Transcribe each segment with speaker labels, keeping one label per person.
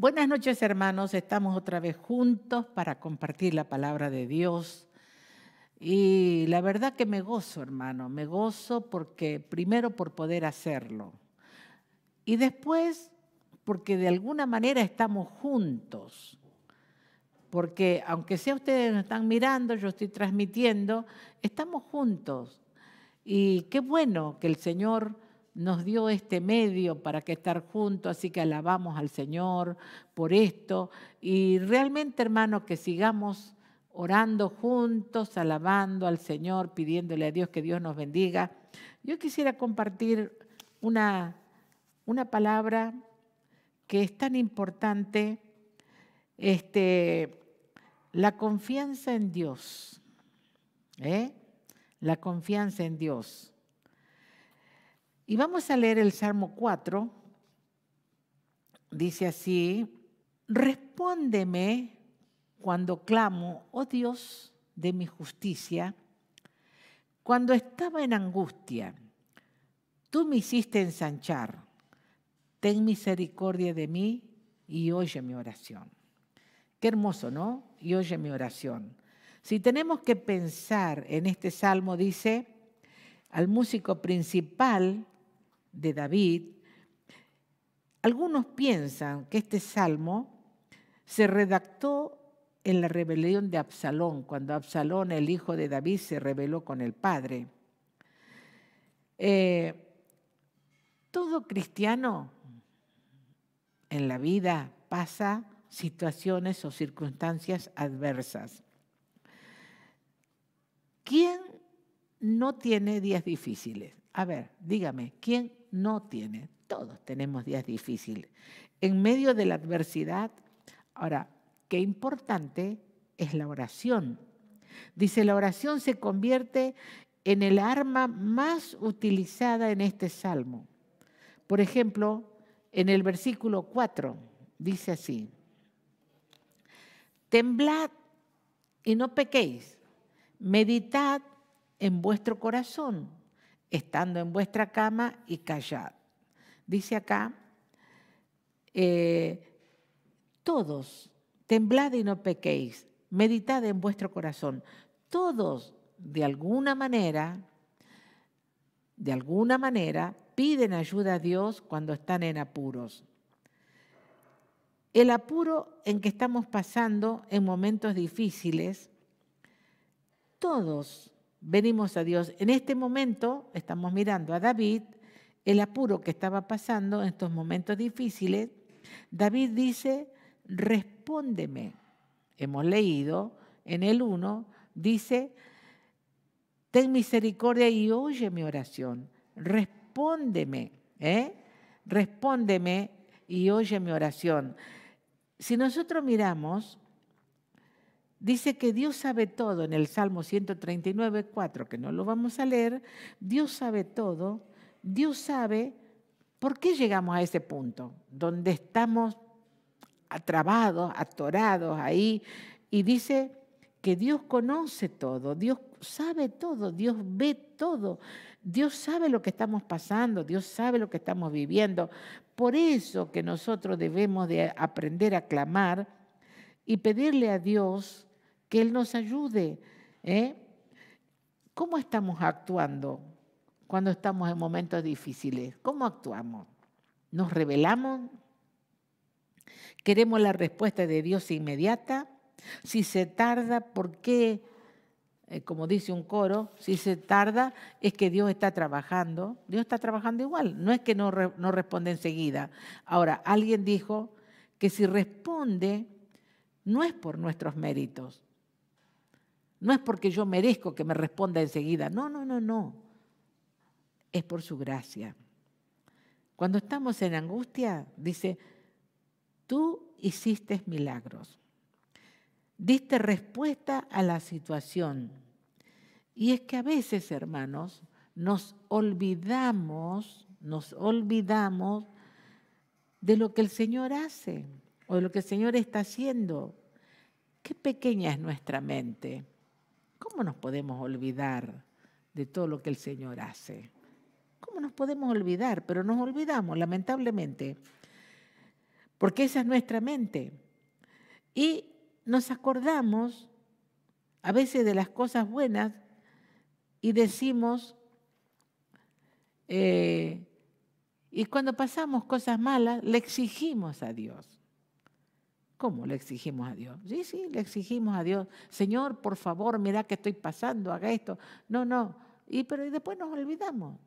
Speaker 1: Buenas noches hermanos, estamos otra vez juntos para compartir la palabra de Dios. Y la verdad que me gozo hermano, me gozo porque primero por poder hacerlo y después porque de alguna manera estamos juntos. Porque aunque sea ustedes nos están mirando, yo estoy transmitiendo, estamos juntos. Y qué bueno que el Señor nos dio este medio para que estar juntos, así que alabamos al Señor por esto. Y realmente, hermano, que sigamos orando juntos, alabando al Señor, pidiéndole a Dios que Dios nos bendiga. Yo quisiera compartir una, una palabra que es tan importante, este, la confianza en Dios. ¿eh? La confianza en Dios. Y vamos a leer el Salmo 4. Dice así, respóndeme cuando clamo, oh Dios de mi justicia, cuando estaba en angustia, tú me hiciste ensanchar, ten misericordia de mí y oye mi oración. Qué hermoso, ¿no? Y oye mi oración. Si tenemos que pensar en este salmo, dice, al músico principal, de David, algunos piensan que este salmo se redactó en la rebelión de Absalón, cuando Absalón, el hijo de David, se rebeló con el padre. Eh, todo cristiano en la vida pasa situaciones o circunstancias adversas. ¿Quién no tiene días difíciles? A ver, dígame, ¿quién no tiene? Todos tenemos días difíciles. En medio de la adversidad, ahora, qué importante es la oración. Dice, la oración se convierte en el arma más utilizada en este salmo. Por ejemplo, en el versículo 4 dice así, temblad y no pequéis, meditad en vuestro corazón estando en vuestra cama y callad. Dice acá, eh, todos, temblad y no pequéis, meditad en vuestro corazón. Todos, de alguna manera, de alguna manera, piden ayuda a Dios cuando están en apuros. El apuro en que estamos pasando en momentos difíciles, todos venimos a Dios. En este momento estamos mirando a David, el apuro que estaba pasando en estos momentos difíciles. David dice, respóndeme. Hemos leído en el 1, dice, ten misericordia y oye mi oración. Respóndeme, ¿eh? respóndeme y oye mi oración. Si nosotros miramos Dice que Dios sabe todo en el Salmo 139, 4, que no lo vamos a leer. Dios sabe todo. Dios sabe por qué llegamos a ese punto, donde estamos atrabados, atorados ahí. Y dice que Dios conoce todo, Dios sabe todo, Dios ve todo. Dios sabe lo que estamos pasando, Dios sabe lo que estamos viviendo. Por eso que nosotros debemos de aprender a clamar y pedirle a Dios que Él nos ayude. ¿eh? ¿Cómo estamos actuando cuando estamos en momentos difíciles? ¿Cómo actuamos? ¿Nos revelamos? ¿Queremos la respuesta de Dios inmediata? Si se tarda, ¿por qué? Eh, como dice un coro, si se tarda es que Dios está trabajando. Dios está trabajando igual, no es que no, no responde enseguida. Ahora, alguien dijo que si responde, no es por nuestros méritos, no es porque yo merezco que me responda enseguida. No, no, no, no. Es por su gracia. Cuando estamos en angustia, dice, tú hiciste milagros. Diste respuesta a la situación. Y es que a veces, hermanos, nos olvidamos, nos olvidamos de lo que el Señor hace o de lo que el Señor está haciendo. Qué pequeña es nuestra mente. ¿Cómo nos podemos olvidar de todo lo que el Señor hace? ¿Cómo nos podemos olvidar? Pero nos olvidamos, lamentablemente, porque esa es nuestra mente. Y nos acordamos a veces de las cosas buenas y decimos, eh, y cuando pasamos cosas malas, le exigimos a Dios. ¿Cómo le exigimos a Dios? Sí, sí, le exigimos a Dios, Señor, por favor, mira que estoy pasando, haga esto. No, no. Y pero y después nos olvidamos.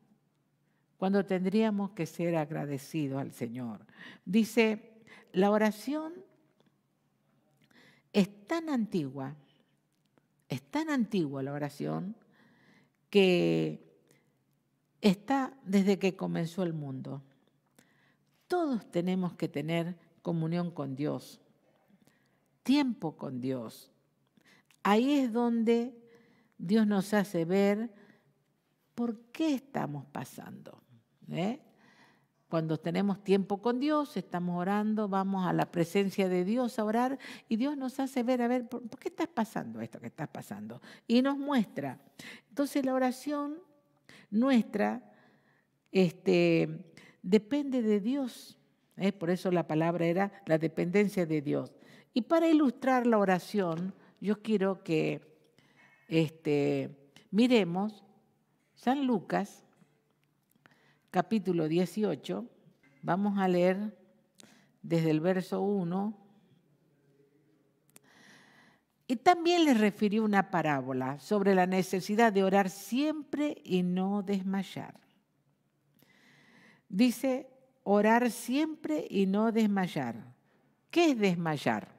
Speaker 1: Cuando tendríamos que ser agradecidos al Señor. Dice, la oración es tan antigua, es tan antigua la oración que está desde que comenzó el mundo. Todos tenemos que tener comunión con Dios tiempo con Dios. Ahí es donde Dios nos hace ver por qué estamos pasando. ¿eh? Cuando tenemos tiempo con Dios, estamos orando, vamos a la presencia de Dios a orar y Dios nos hace ver, a ver, ¿por, qué estás pasando esto que estás pasando? Y nos muestra. Entonces la oración nuestra este, depende de Dios. ¿eh? Por eso la palabra era la dependencia de Dios. Y para ilustrar la oración, yo quiero que este, miremos San Lucas, capítulo 18. Vamos a leer desde el verso 1. Y también les refirió una parábola sobre la necesidad de orar siempre y no desmayar. Dice, orar siempre y no desmayar. ¿Qué es desmayar?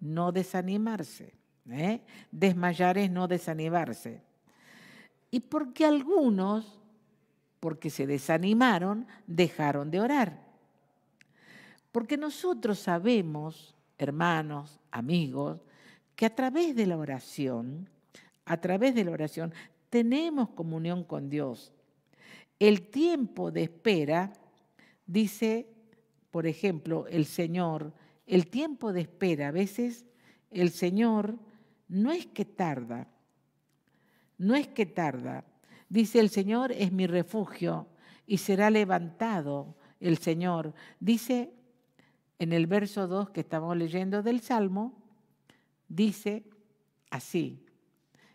Speaker 1: no desanimarse. ¿eh? Desmayar es no desanimarse. Y porque algunos, porque se desanimaron, dejaron de orar. Porque nosotros sabemos, hermanos, amigos, que a través de la oración, a través de la oración, tenemos comunión con Dios. El tiempo de espera, dice, por ejemplo, el Señor el tiempo de espera, a veces el Señor no es que tarda, no es que tarda. Dice el Señor es mi refugio y será levantado el Señor. Dice en el verso 2 que estamos leyendo del Salmo, dice así,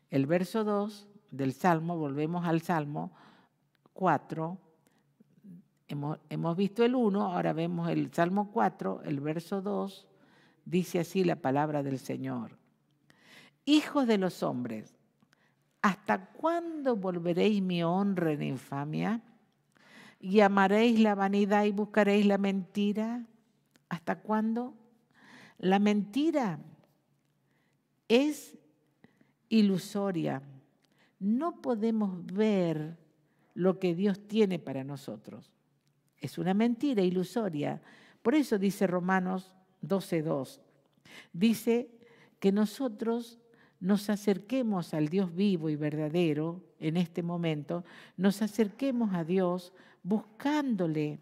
Speaker 1: el verso 2 del Salmo, volvemos al Salmo 4, Hemos, visto el 1, ahora vemos el Salmo 4, el verso 2, dice así la palabra del Señor. Hijos de los hombres, ¿hasta cuándo volveréis mi honra en infamia? ¿Y amaréis la vanidad y buscaréis la mentira? ¿Hasta cuándo? La mentira es ilusoria. No podemos ver lo que Dios tiene para nosotros. Es una mentira ilusoria. Por eso dice Romanos 12.2. Dice que nosotros nos acerquemos al Dios vivo y verdadero en este momento, nos acerquemos a Dios buscándole.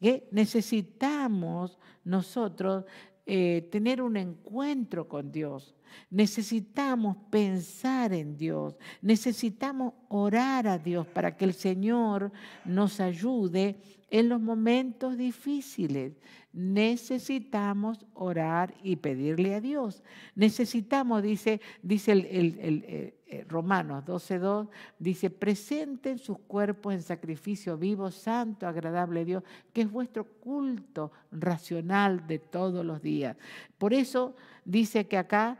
Speaker 1: que ¿eh? Necesitamos nosotros eh, tener un encuentro con Dios. Necesitamos pensar en Dios, necesitamos orar a Dios para que el Señor nos ayude en los momentos difíciles. Necesitamos orar y pedirle a Dios. Necesitamos, dice, dice el, eh, Romanos eh, Romanos 12.2 dice, presenten sus cuerpos en sacrificio vivo, santo, agradable Dios, que es vuestro culto racional de todos los días. Por eso dice que acá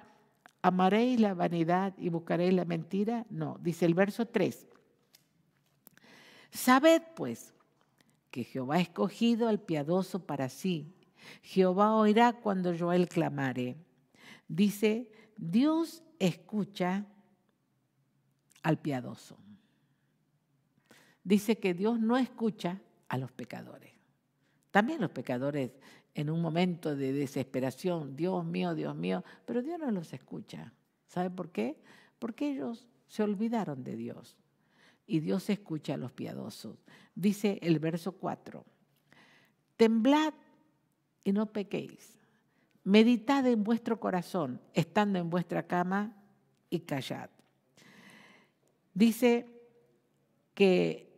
Speaker 1: amaréis la vanidad y buscaréis la mentira. No, dice el verso 3. Sabed pues que Jehová ha escogido al piadoso para sí. Jehová oirá cuando yo él clamare. Dice, Dios escucha al piadoso. Dice que Dios no escucha a los pecadores. También los pecadores en un momento de desesperación, Dios mío, Dios mío, pero Dios no los escucha. ¿Sabe por qué? Porque ellos se olvidaron de Dios. Y Dios escucha a los piadosos. Dice el verso 4, temblad y no pequéis. Meditad en vuestro corazón, estando en vuestra cama, y callad. Dice que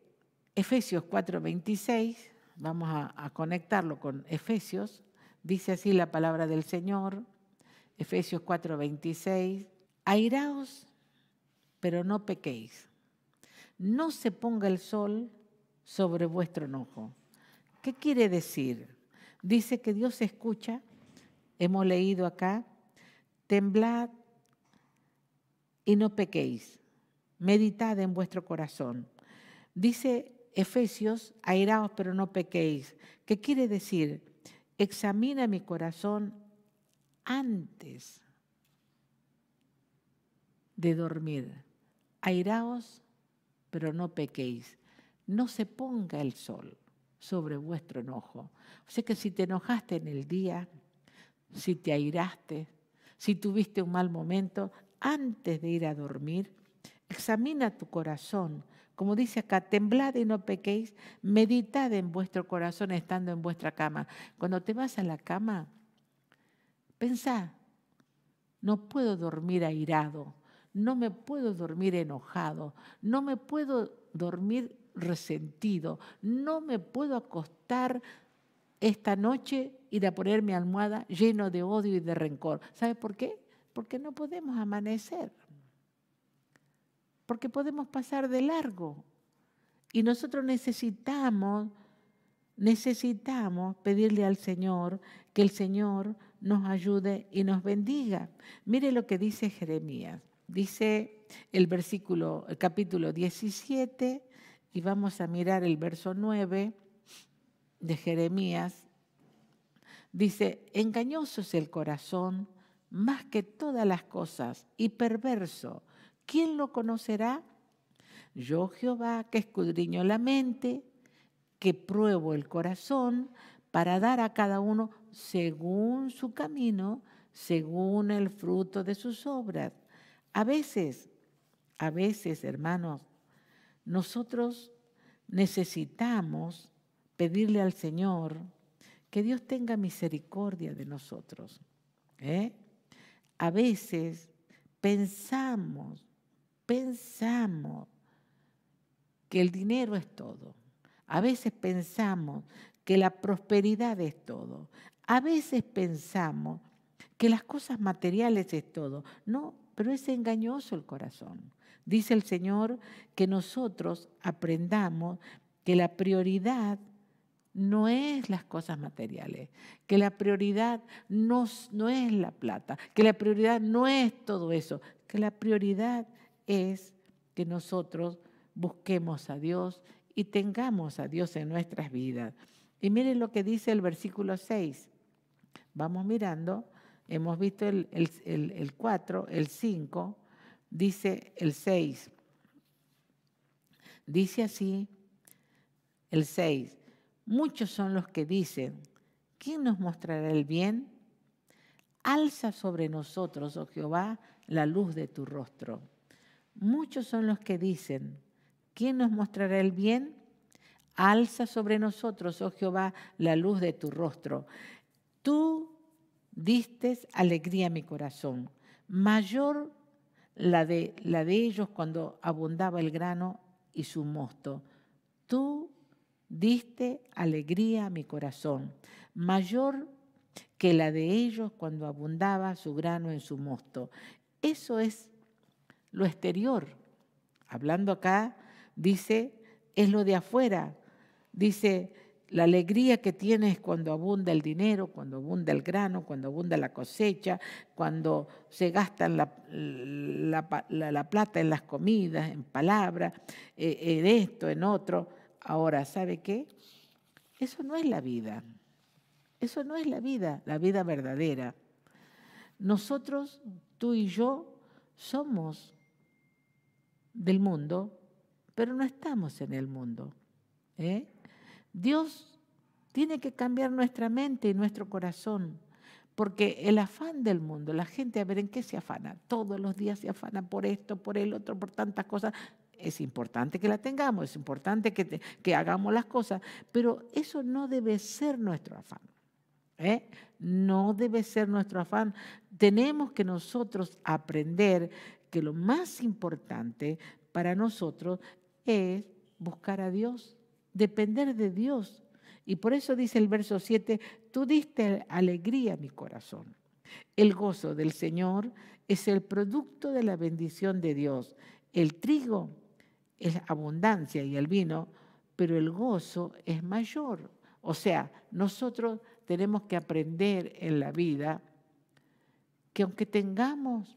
Speaker 1: Efesios 4:26, vamos a, conectarlo con Efesios, dice así la palabra del Señor, Efesios 4:26, airaos, pero no pequéis. No se ponga el sol sobre vuestro enojo. ¿Qué quiere decir? Dice que Dios escucha, hemos leído acá, temblad y no pequéis meditad en vuestro corazón. Dice Efesios, airaos pero no pequéis. ¿Qué quiere decir? Examina mi corazón antes de dormir. Airaos pero no pequéis. No se ponga el sol sobre vuestro enojo. O sea que si te enojaste en el día, si te airaste, si tuviste un mal momento, antes de ir a dormir, Examina tu corazón. Como dice acá, temblad y no pequéis, meditad en vuestro corazón estando en vuestra cama. Cuando te vas a la cama, pensá, no puedo dormir airado, no me puedo dormir enojado, no me puedo dormir resentido, no me puedo acostar esta noche y a poner mi almohada lleno de odio y de rencor. ¿Sabes por qué? Porque no podemos amanecer porque podemos pasar de largo. Y nosotros necesitamos, necesitamos pedirle al Señor que el Señor nos ayude y nos bendiga. Mire lo que dice Jeremías. Dice el versículo, el capítulo 17, y vamos a mirar el verso 9 de Jeremías. Dice, engañoso es el corazón más que todas las cosas y perverso. ¿Quién lo conocerá? Yo Jehová, que escudriño la mente, que pruebo el corazón, para dar a cada uno según su camino, según el fruto de sus obras. A veces, a veces, hermanos, nosotros necesitamos pedirle al Señor que Dios tenga misericordia de nosotros. ¿eh? A veces pensamos pensamos que el dinero es todo. A veces pensamos que la prosperidad es todo. A veces pensamos que las cosas materiales es todo. No, pero es engañoso el corazón. Dice el Señor que nosotros aprendamos que la prioridad no es las cosas materiales, que la prioridad no, no es la plata, que la prioridad no es todo eso, que la prioridad es que nosotros busquemos a Dios y tengamos a Dios en nuestras vidas. Y miren lo que dice el versículo 6. Vamos mirando, hemos visto el, 4, el 5, dice el 6. Dice así el 6. Muchos son los que dicen, ¿quién nos mostrará el bien? Alza sobre nosotros, oh Jehová, la luz de tu rostro. Muchos son los que dicen, ¿quién nos mostrará el bien? Alza sobre nosotros, oh Jehová, la luz de tu rostro. Tú diste alegría a mi corazón. Mayor la de, la de ellos cuando abundaba el grano y su mosto. Tú diste alegría a mi corazón. Mayor que la de ellos cuando abundaba su grano en su mosto. Eso es lo exterior. Hablando acá, dice, es lo de afuera. Dice, la alegría que tienes cuando abunda el dinero, cuando abunda el grano, cuando abunda la cosecha, cuando se gasta la, la plata en las comidas, en palabras, eh, en esto, en otro. Ahora, ¿sabe qué? Eso no es la vida. Eso no es la vida, la vida verdadera. Nosotros, tú y yo, somos del mundo, pero no estamos en el mundo. ¿eh? Dios tiene que cambiar nuestra mente y nuestro corazón, porque el afán del mundo, la gente, a ver, ¿en qué se afana? Todos los días se afana por esto, por el otro, por tantas cosas. Es importante que la tengamos, es importante que, que hagamos las cosas, pero eso no debe ser nuestro afán. ¿eh? No debe ser nuestro afán. Tenemos que nosotros aprender que lo más importante para nosotros es buscar a Dios, depender de Dios. Y por eso dice el verso 7, tú diste alegría a mi corazón. El gozo del Señor es el producto de la bendición de Dios. El trigo es abundancia y el vino, pero el gozo es mayor. O sea, nosotros tenemos que aprender en la vida que aunque tengamos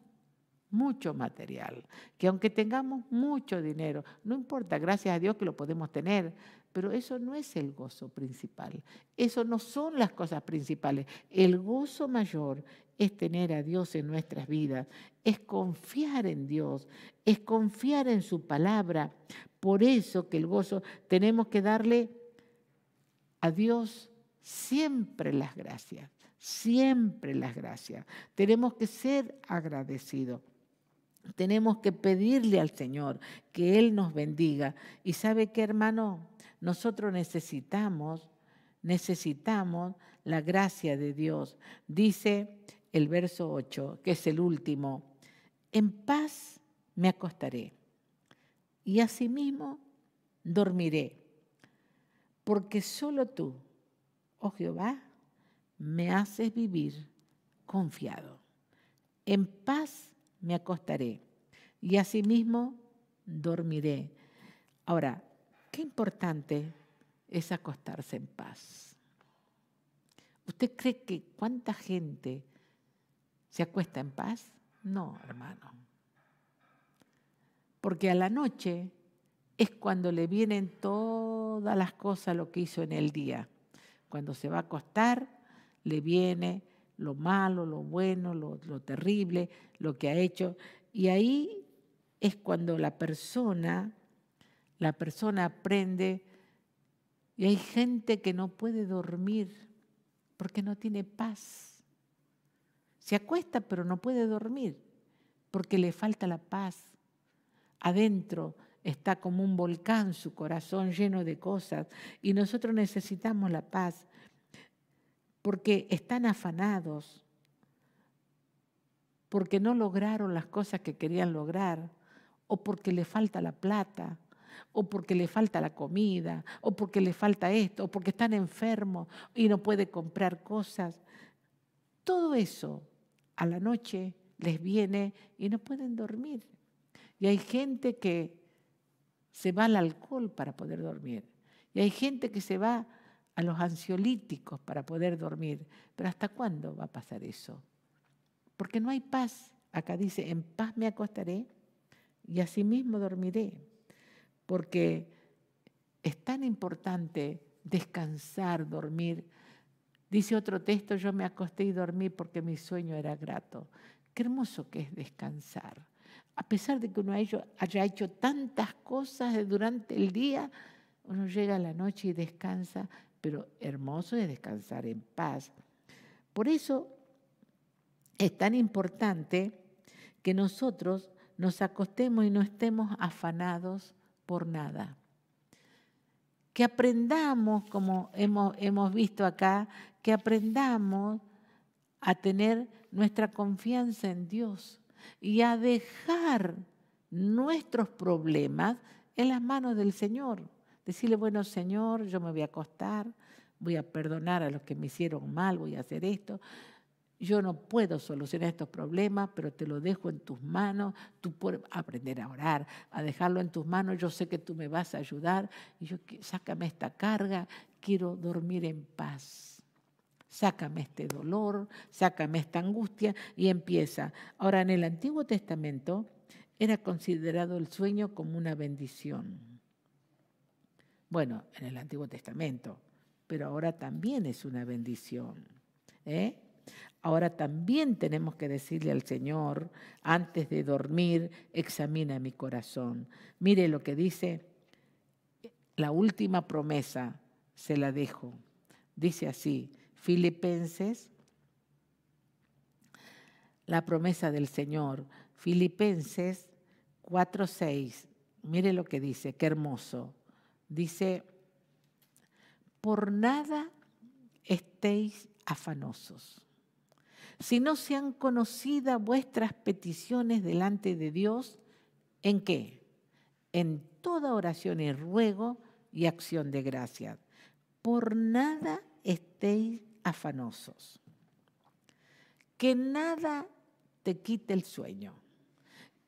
Speaker 1: mucho material, que aunque tengamos mucho dinero, no importa, gracias a Dios que lo podemos tener, pero eso no es el gozo principal, eso no son las cosas principales. El gozo mayor es tener a Dios en nuestras vidas, es confiar en Dios, es confiar en su palabra. Por eso que el gozo tenemos que darle a Dios siempre las gracias, siempre las gracias. Tenemos que ser agradecidos. Tenemos que pedirle al Señor que Él nos bendiga. Y sabe que hermano, nosotros necesitamos, necesitamos la gracia de Dios. Dice el verso 8, que es el último, en paz me acostaré y asimismo dormiré, porque solo tú, oh Jehová, me haces vivir confiado. En paz me acostaré y asimismo dormiré. Ahora, qué importante es acostarse en paz. ¿Usted cree que cuánta gente se acuesta en paz? No, hermano. Porque a la noche es cuando le vienen todas las cosas lo que hizo en el día. Cuando se va a acostar, le viene lo malo, lo bueno, lo, terrible, lo que ha hecho. Y ahí es cuando la persona, la persona aprende, y hay gente que no puede dormir porque no tiene paz. Se acuesta pero no puede dormir porque le falta la paz. Adentro está como un volcán su corazón lleno de cosas y nosotros necesitamos la paz porque están afanados, porque no lograron las cosas que querían lograr, o porque le falta la plata, o porque le falta la comida, o porque le falta esto, o porque están enfermos y no puede comprar cosas. Todo eso a la noche les viene y no pueden dormir. Y hay gente que se va al alcohol para poder dormir. Y hay gente que se va a los ansiolíticos para poder dormir. Pero ¿hasta cuándo va a pasar eso? Porque no hay paz. Acá dice, en paz me acostaré y mismo dormiré. Porque es tan importante descansar, dormir. Dice otro texto, yo me acosté y dormí porque mi sueño era grato. Qué hermoso que es descansar. A pesar de que uno haya hecho tantas cosas durante el día, uno llega a la noche y descansa pero hermoso es descansar en paz. Por eso es tan importante que nosotros nos acostemos y no estemos afanados por nada. Que aprendamos, como hemos, hemos visto acá, que aprendamos a tener nuestra confianza en Dios y a dejar nuestros problemas en las manos del Señor. Decirle, bueno, Señor, yo me voy a acostar, voy a perdonar a los que me hicieron mal, voy a hacer esto. Yo no puedo solucionar estos problemas, pero te lo dejo en tus manos. Tú puedes aprender a orar, a dejarlo en tus manos. Yo sé que tú me vas a ayudar. Y yo, sácame esta carga, quiero dormir en paz. Sácame este dolor, sácame esta angustia y empieza. Ahora, en el Antiguo Testamento era considerado el sueño como una bendición. Bueno, en el Antiguo Testamento, pero ahora también es una bendición. ¿eh? Ahora también tenemos que decirle al Señor, antes de dormir, examina mi corazón. Mire lo que dice, la última promesa se la dejo. Dice así, Filipenses, la promesa del Señor, Filipenses 4.6, mire lo que dice, qué hermoso. Dice, por nada estéis afanosos, si no sean conocidas vuestras peticiones delante de Dios, ¿en qué? En toda oración y ruego y acción de gracia, Por nada estéis afanosos. Que nada te quite el sueño,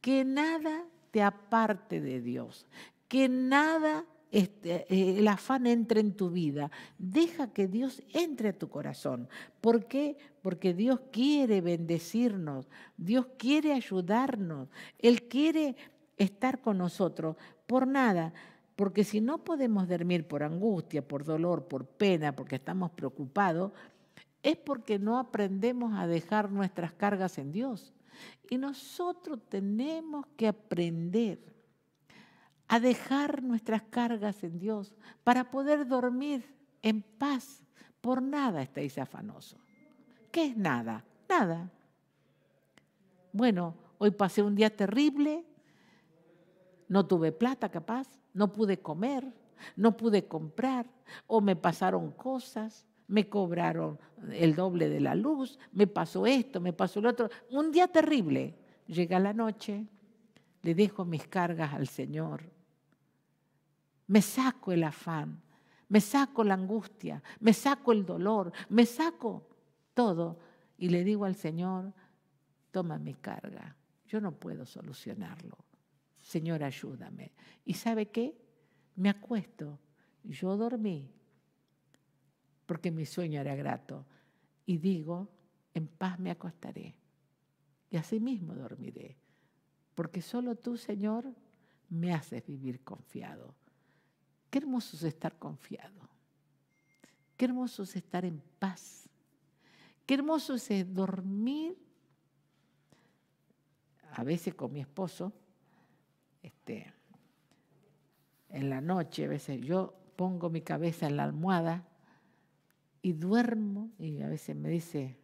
Speaker 1: que nada te aparte de Dios, que nada este, eh, el afán entra en tu vida. Deja que Dios entre a tu corazón. ¿Por qué? Porque Dios quiere bendecirnos, Dios quiere ayudarnos, Él quiere estar con nosotros por nada. Porque si no podemos dormir por angustia, por dolor, por pena, porque estamos preocupados, es porque no aprendemos a dejar nuestras cargas en Dios. Y nosotros tenemos que aprender a dejar nuestras cargas en Dios para poder dormir en paz. Por nada estáis afanosos. ¿Qué es nada? Nada. Bueno, hoy pasé un día terrible, no tuve plata capaz, no pude comer, no pude comprar, o me pasaron cosas, me cobraron el doble de la luz, me pasó esto, me pasó lo otro. Un día terrible. Llega la noche, le dejo mis cargas al Señor me saco el afán, me saco la angustia, me saco el dolor, me saco todo y le digo al Señor, toma mi carga, yo no puedo solucionarlo. Señor, ayúdame. ¿Y sabe qué? Me acuesto, yo dormí, porque mi sueño era grato, y digo, en paz me acostaré, y así mismo dormiré, porque solo tú, Señor, me haces vivir confiado. Qué hermoso es estar confiado. Qué hermoso es estar en paz. Qué hermoso es eh, dormir, a veces con mi esposo, este, en la noche, a veces yo pongo mi cabeza en la almohada y duermo, y a veces me dice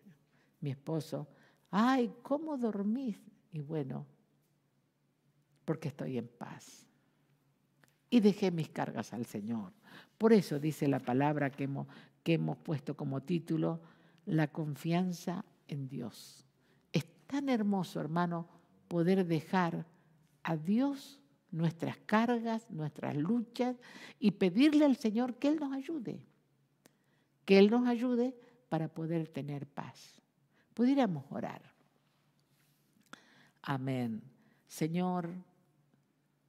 Speaker 1: mi esposo, ay, ¿cómo dormís? Y bueno, porque estoy en paz y dejé mis cargas al Señor. Por eso dice la palabra que hemos, que hemos puesto como título, la confianza en Dios. Es tan hermoso, hermano, poder dejar a Dios nuestras cargas, nuestras luchas y pedirle al Señor que Él nos ayude, que Él nos ayude para poder tener paz. Pudiéramos orar. Amén. Señor,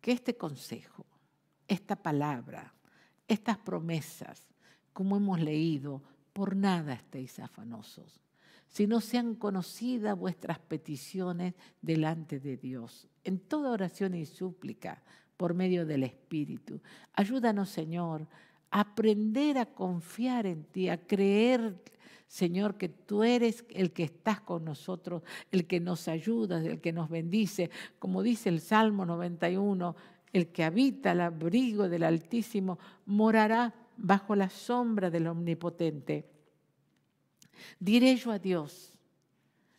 Speaker 1: que este consejo esta palabra, estas promesas, como hemos leído, por nada estéis afanosos, sino sean conocidas vuestras peticiones delante de Dios, en toda oración y súplica, por medio del Espíritu. Ayúdanos, Señor, a aprender a confiar en ti, a creer, Señor, que tú eres el que estás con nosotros, el que nos ayudas, el que nos bendice. Como dice el Salmo 91, el que habita al abrigo del Altísimo morará bajo la sombra del Omnipotente. Diré yo a Dios,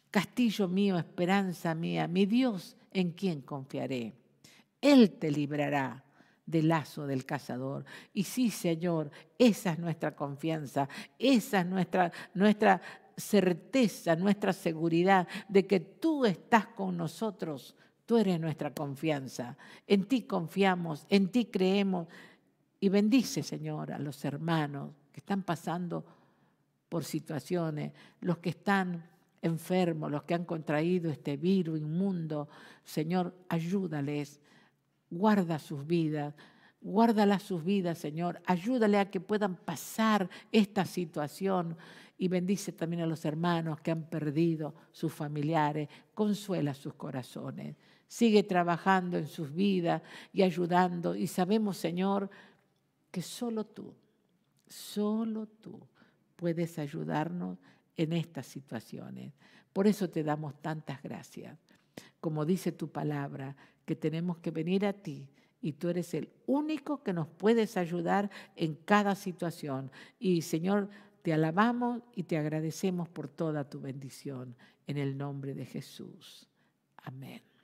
Speaker 1: castillo mío, esperanza mía, mi Dios en quien confiaré. Él te librará del lazo del cazador. Y sí, Señor, esa es nuestra confianza, esa es nuestra, nuestra certeza, nuestra seguridad de que tú estás con nosotros Tú eres nuestra confianza. En ti confiamos, en ti creemos. Y bendice, Señor, a los hermanos que están pasando por situaciones, los que están enfermos, los que han contraído este virus inmundo. Señor, ayúdales, guarda sus vidas, Guárdalas sus vidas, Señor. Ayúdale a que puedan pasar esta situación y bendice también a los hermanos que han perdido sus familiares. Consuela sus corazones sigue trabajando en sus vidas y ayudando. Y sabemos, Señor, que solo tú, solo tú puedes ayudarnos en estas situaciones. Por eso te damos tantas gracias. Como dice tu palabra, que tenemos que venir a ti y tú eres el único que nos puedes ayudar en cada situación. Y Señor, te alabamos y te agradecemos por toda tu bendición en el nombre de Jesús. Amén.